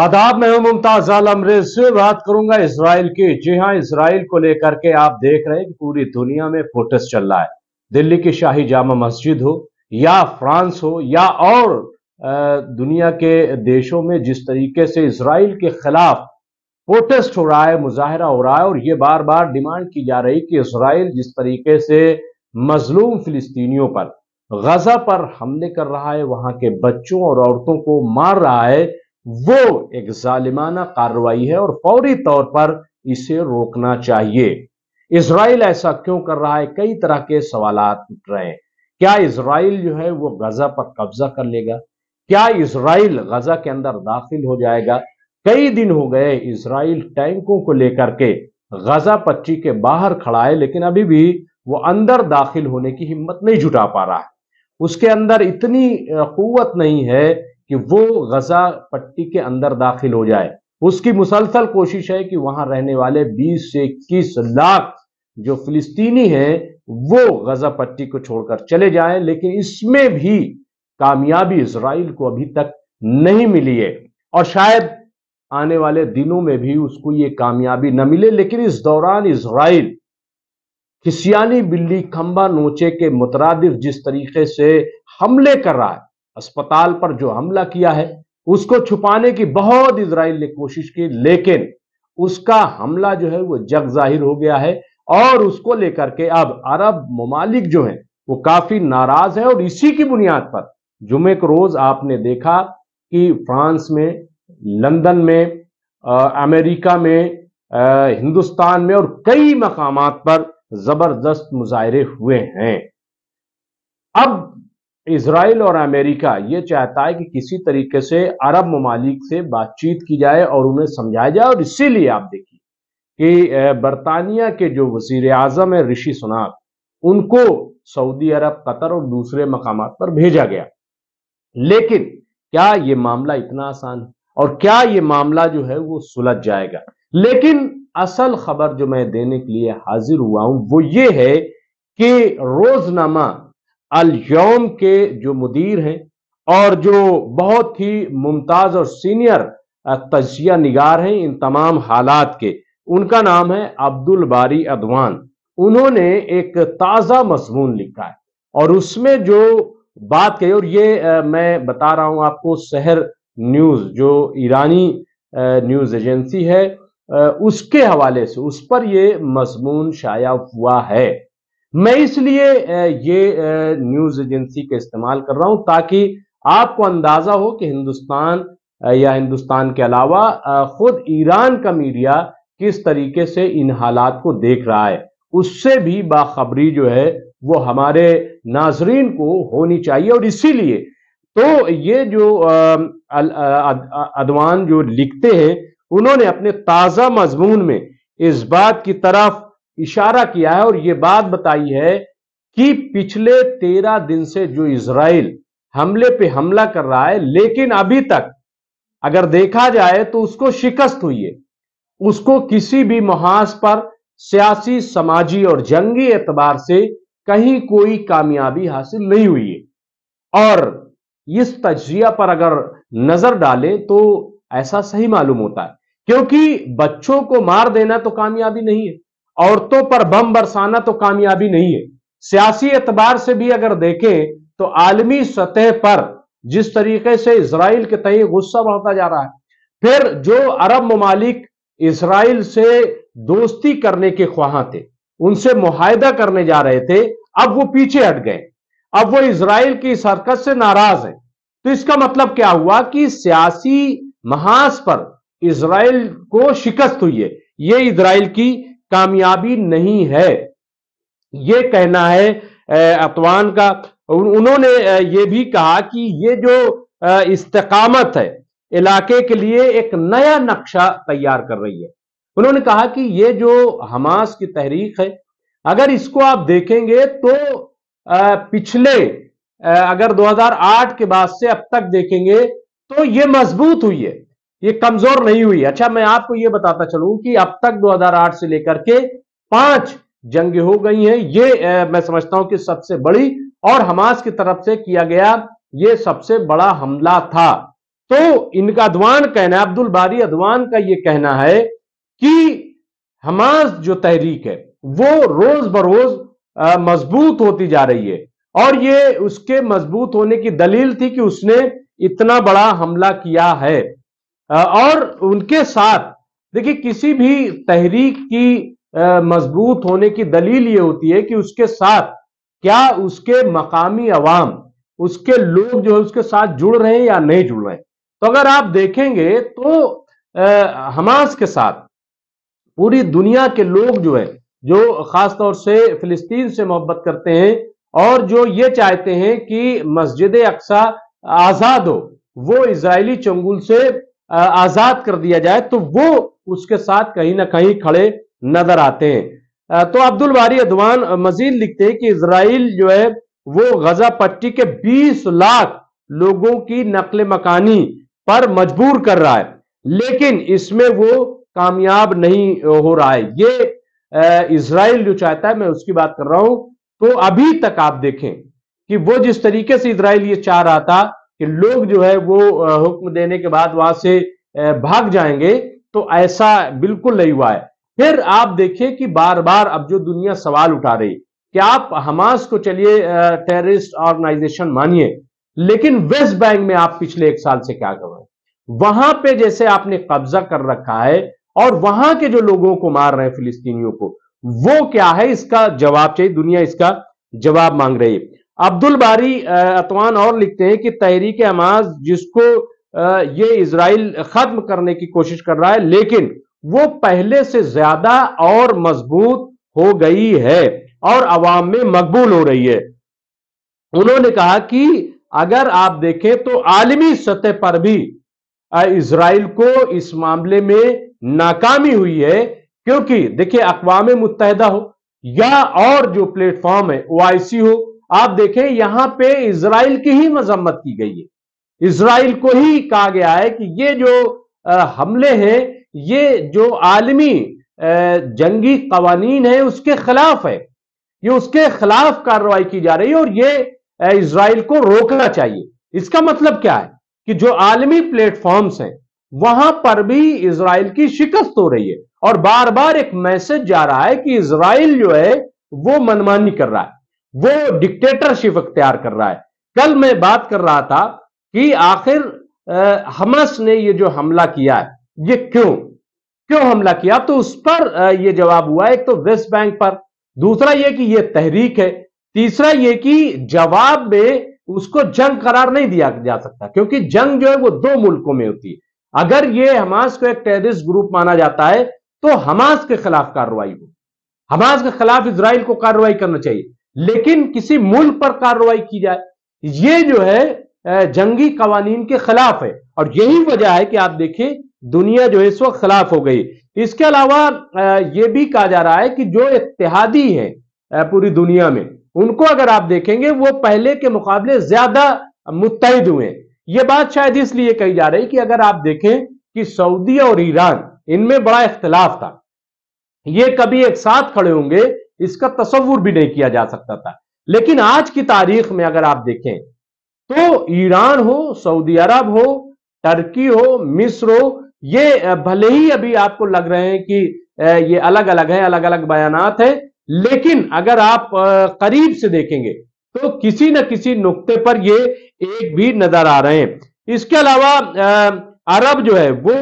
आदाब हूं मुमताज आलम से बात करूंगा इसराइल की जी हाँ इसराइल को लेकर के आप देख रहे हैं कि पूरी दुनिया में प्रोटेस्ट चल रहा है दिल्ली की शाही जामा मस्जिद हो या फ्रांस हो या और दुनिया के देशों में जिस तरीके से इसराइल के खिलाफ प्रोटेस्ट हो रहा है मुजाहरा हो रहा है और ये बार बार डिमांड की जा रही कि इसराइल जिस तरीके से मजलूम फिलिस्तीनियों पर गजा पर हमले कर रहा है वहां के बच्चों और औरतों को मार रहा है वो एक जालिमाना कार्रवाई है और फौरी तौर पर इसे रोकना चाहिए इसराइल ऐसा क्यों कर रहा है कई तरह के सवाल उठ रहे हैं क्या इसराइल जो है वो गजा पर कब्जा कर लेगा क्या इसराइल गजा के अंदर दाखिल हो जाएगा कई दिन हो गए इसराइल टैंकों को लेकर के गजा पच्ची के बाहर खड़ा है लेकिन अभी भी वो अंदर दाखिल होने की हिम्मत नहीं जुटा पा रहा है उसके अंदर इतनी कुत नहीं है कि वो गजा पट्टी के अंदर दाखिल हो जाए उसकी मुसलसल कोशिश है कि वहां रहने वाले 20 से इक्कीस लाख जो फिलिस्तीनी हैं वो गजा पट्टी को छोड़कर चले जाएं लेकिन इसमें भी कामयाबी इसराइल को अभी तक नहीं मिली है और शायद आने वाले दिनों में भी उसको ये कामयाबी न मिले लेकिन इस दौरान इसराइल खिसियानी बिल्ली खंबा नोचे के मुतरद जिस तरीके से हमले कर रहा है अस्पताल पर जो हमला किया है उसको छुपाने की बहुत इसराइल ने कोशिश की लेकिन उसका हमला जो है वो जग जाहिर हो गया है और उसको लेकर के अब अरब ममालिक जो है वो काफी नाराज है और इसी की बुनियाद पर जुमे को रोज आपने देखा कि फ्रांस में लंदन में आ, अमेरिका में आ, हिंदुस्तान में और कई मकाम पर जबरदस्त मुजाहरे हुए हैं अब इसराइल और अमेरिका ये चाहता है कि किसी तरीके से अरब ममालिक से बातचीत की जाए और उन्हें समझाया जाए और इसीलिए आप देखिए कि बरतानिया के जो वजीर आजम है ऋषि सुनाक उनको सऊदी अरब कतर और दूसरे मकाम पर भेजा गया लेकिन क्या ये मामला इतना आसान है और क्या ये मामला जो है वो सुलझ जाएगा लेकिन असल खबर जो मैं देने के लिए हाजिर हुआ हूं वो ये है कि रोजनामा योम के जो मुदीर हैं और जो बहुत ही मुमताज़ और सीनियर तजिया निगार हैं इन तमाम हालात के उनका नाम है अब्दुल बारी अदवान उन्होंने एक ताज़ा मजमून लिखा है और उसमें जो बात कही और ये मैं बता रहा हूं आपको शहर न्यूज़ जो ईरानी न्यूज़ एजेंसी है उसके हवाले से उस पर ये मजमून शाया हुआ है मैं इसलिए ये न्यूज एजेंसी का इस्तेमाल कर रहा हूं ताकि आपको अंदाजा हो कि हिंदुस्तान या हिंदुस्तान के अलावा खुद ईरान का मीडिया किस तरीके से इन हालात को देख रहा है उससे भी बाखबरी जो है वो हमारे नाजरीन को होनी चाहिए और इसीलिए तो ये जो अदवान जो लिखते हैं उन्होंने अपने ताज़ा मजमून में इस बात की तरफ इशारा किया है और ये बात बताई है कि पिछले तेरह दिन से जो इसराइल हमले पे हमला कर रहा है लेकिन अभी तक अगर देखा जाए तो उसको शिकस्त हुई है उसको किसी भी महाज पर सियासी समाजी और जंगी एतबार से कहीं कोई कामयाबी हासिल नहीं हुई है और इस तजिया पर अगर नजर डालें तो ऐसा सही मालूम होता है क्योंकि बच्चों को मार देना तो कामयाबी नहीं है औरतों पर बम बरसाना तो कामयाबी नहीं है सियासी एतबार से भी अगर देखें तो आलमी सतह पर जिस तरीके से इसराइल के तय गुस्सा बढ़ता जा रहा है फिर जो अरब ममालिक इसराइल से दोस्ती करने के ख्वाह थे उनसे मुहिदा करने जा रहे थे अब वो पीछे हट गए अब वो इसराइल की इस हरकत से नाराज है तो इसका मतलब क्या हुआ कि सियासी महाज पर इसराइल को शिकस्त हुई है ये इसराइल की कामयाबी नहीं है ये कहना है अफवान का उन्होंने ये भी कहा कि ये जो इस्तकामत है इलाके के लिए एक नया नक्शा तैयार कर रही है उन्होंने कहा कि ये जो हमास की तहरीक है अगर इसको आप देखेंगे तो पिछले अगर 2008 के बाद से अब तक देखेंगे तो ये मजबूत हुई है ये कमजोर नहीं हुई अच्छा मैं आपको ये बताता चलूं कि अब तक 2008 से लेकर के पांच जंग हो गई हैं ये ए, मैं समझता हूं कि सबसे बड़ी और हमास की तरफ से किया गया ये सबसे बड़ा हमला था तो इनका अदवान कहना है अब्दुल बारी अदवान का ये कहना है कि हमास जो तहरीक है वो रोज बरोज मजबूत होती जा रही है और ये उसके मजबूत होने की दलील थी कि उसने इतना बड़ा हमला किया है और उनके साथ देखिए किसी भी तहरीक की मजबूत होने की दलील ये होती है कि उसके साथ क्या उसके मकामी अवाम उसके लोग जो है उसके साथ जुड़ रहे हैं या नहीं जुड़ रहे तो अगर आप देखेंगे तो आ, हमास के साथ पूरी दुनिया के लोग जो है जो खासतौर से फिलिस्तीन से मोहब्बत करते हैं और जो ये चाहते हैं कि मस्जिद अक्सा आज़ाद हो वो इसराइली चंगुल से आजाद कर दिया जाए तो वो उसके साथ कहीं ना कहीं खड़े नजर आते हैं तो अब्दुल बारी अदवान मजीद लिखते हैं कि इसराइल जो है वो गजा पट्टी के 20 लाख लोगों की नकल मकानी पर मजबूर कर रहा है लेकिन इसमें वो कामयाब नहीं हो रहा है ये इसराइल जो चाहता है मैं उसकी बात कर रहा हूं तो अभी तक आप देखें कि वो जिस तरीके से इसराइल ये चाह रहा था कि लोग जो है वो हुक्म देने के बाद वहां से भाग जाएंगे तो ऐसा बिल्कुल नहीं हुआ है फिर आप देखिए कि बार बार अब जो दुनिया सवाल उठा रही कि आप हमास को चलिए टेररिस्ट ऑर्गेनाइजेशन मानिए लेकिन वेस्ट बैंक में आप पिछले एक साल से क्या कर रहे हैं वहां पे जैसे आपने कब्जा कर रखा है और वहां के जो लोगों को मार रहे हैं फिलिस्तीनियों को वो क्या है इसका जवाब चाहिए दुनिया इसका जवाब मांग रही है अब्दुल बारी अतवान और लिखते हैं कि तहरीक अमाज जिसको ये इसराइल खत्म करने की कोशिश कर रहा है लेकिन वो पहले से ज्यादा और मजबूत हो गई है और आवाम में मकबूल हो रही है उन्होंने कहा कि अगर आप देखें तो आलमी सतह पर भी इसराइल को इस मामले में नाकामी हुई है क्योंकि देखिए अकवाम मुतहदा हो या और जो प्लेटफॉर्म है ओ हो आप देखें यहां पे इसराइल की ही मजम्मत की गई है इसराइल को ही कहा गया है कि ये जो हमले हैं ये जो आलमी जंगी कवानीन है उसके खिलाफ है ये उसके खिलाफ कार्रवाई की जा रही है और ये इसराइल को रोकना चाहिए इसका मतलब क्या है कि जो आलमी प्लेटफॉर्म्स हैं वहां पर भी इसराइल की शिकस्त हो रही है और बार बार एक मैसेज जा रहा है कि इसराइल जो है वो मनमानी कर रहा है वो डिक्टेटरशिप अख्तियार कर रहा है कल मैं बात कर रहा था कि आखिर हमस ने ये जो हमला किया है ये क्यों क्यों हमला किया तो उस पर ये जवाब हुआ एक तो वेस्ट बैंक पर दूसरा ये कि ये तहरीक है तीसरा ये कि जवाब में उसको जंग करार नहीं दिया जा सकता क्योंकि जंग जो है वो दो मुल्कों में होती है अगर ये हमास को एक टेररिस्ट ग्रुप माना जाता है तो हमास के खिलाफ कार्रवाई हो हमास के खिलाफ इसराइल को कार्रवाई करना चाहिए लेकिन किसी मूल पर कार्रवाई की जाए ये जो है जंगी कवानीन के खिलाफ है और यही वजह है कि आप देखिए दुनिया जो है इस वक्त खिलाफ हो गई इसके अलावा ये भी कहा जा रहा है कि जो इतिहादी है पूरी दुनिया में उनको अगर आप देखेंगे वो पहले के मुकाबले ज्यादा मुतहद हुए ये बात शायद इसलिए कही जा रही कि अगर आप देखें कि सऊदी और ईरान इनमें बड़ा इख्तलाफ था ये कभी एक साथ खड़े होंगे इसका तस्वुर भी नहीं किया जा सकता था लेकिन आज की तारीख में अगर आप देखें तो ईरान हो सऊदी अरब हो टर्की हो मिस्र हो ये भले ही अभी आपको लग रहे हैं कि ये अलग अलग है अलग अलग बयानात है लेकिन अगर आप करीब से देखेंगे तो किसी न किसी नुक्ते पर ये एक भी नजर आ रहे हैं इसके अलावा अरब जो है वो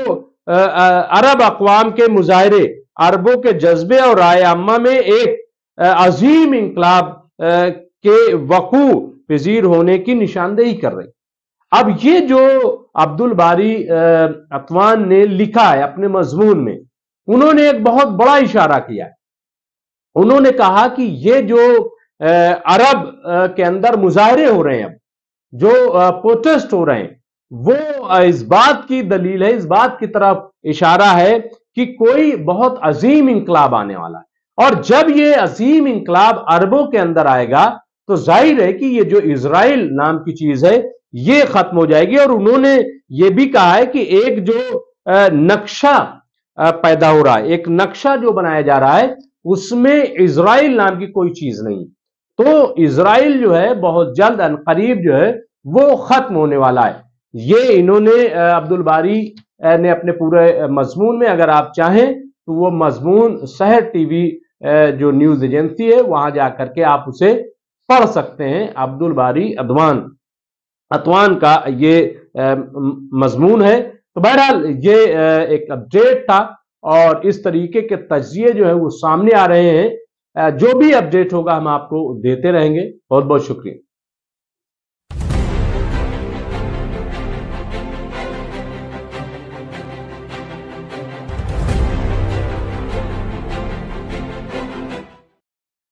अरब अकवाम के मुजाहरे अरबों के जज्बे और राय अम्मा में एक अजीम इनकलाब के वकू पजीर होने की निशानदेही कर रही अब ये जो अब्दुल बारी अफवान ने लिखा है अपने मजमून में उन्होंने एक बहुत बड़ा इशारा किया है उन्होंने कहा कि ये जो अरब के अंदर मुजाहरे हो रहे हैं अब जो प्रोटेस्ट हो रहे हैं वो इस बात की दलील है इस बात की तरफ इशारा है कि कोई बहुत अजीम इंकलाब आने वाला है और जब ये अजीम इंकलाब अरबों के अंदर आएगा तो जाहिर है कि ये जो इसराइल नाम की चीज है ये खत्म हो जाएगी और उन्होंने ये भी कहा है कि एक जो नक्शा पैदा हो रहा है एक नक्शा जो बनाया जा रहा है उसमें इसराइल नाम की कोई चीज नहीं तो इसराइल जो है बहुत जल्द अनकरीब जो है वो खत्म होने वाला है ये इन्होंने अब्दुल बारी ने अपने पूरे मजमून में अगर आप चाहें तो वो मजमून शहर टीवी जो न्यूज एजेंसी है वहां जा करके आप उसे पढ़ सकते हैं अब्दुल बारी अदवान अतवान का ये मजमून है तो बहरहाल ये एक अपडेट था और इस तरीके के तजिए जो है वो सामने आ रहे हैं जो भी अपडेट होगा हम आपको देते रहेंगे बहुत बहुत शुक्रिया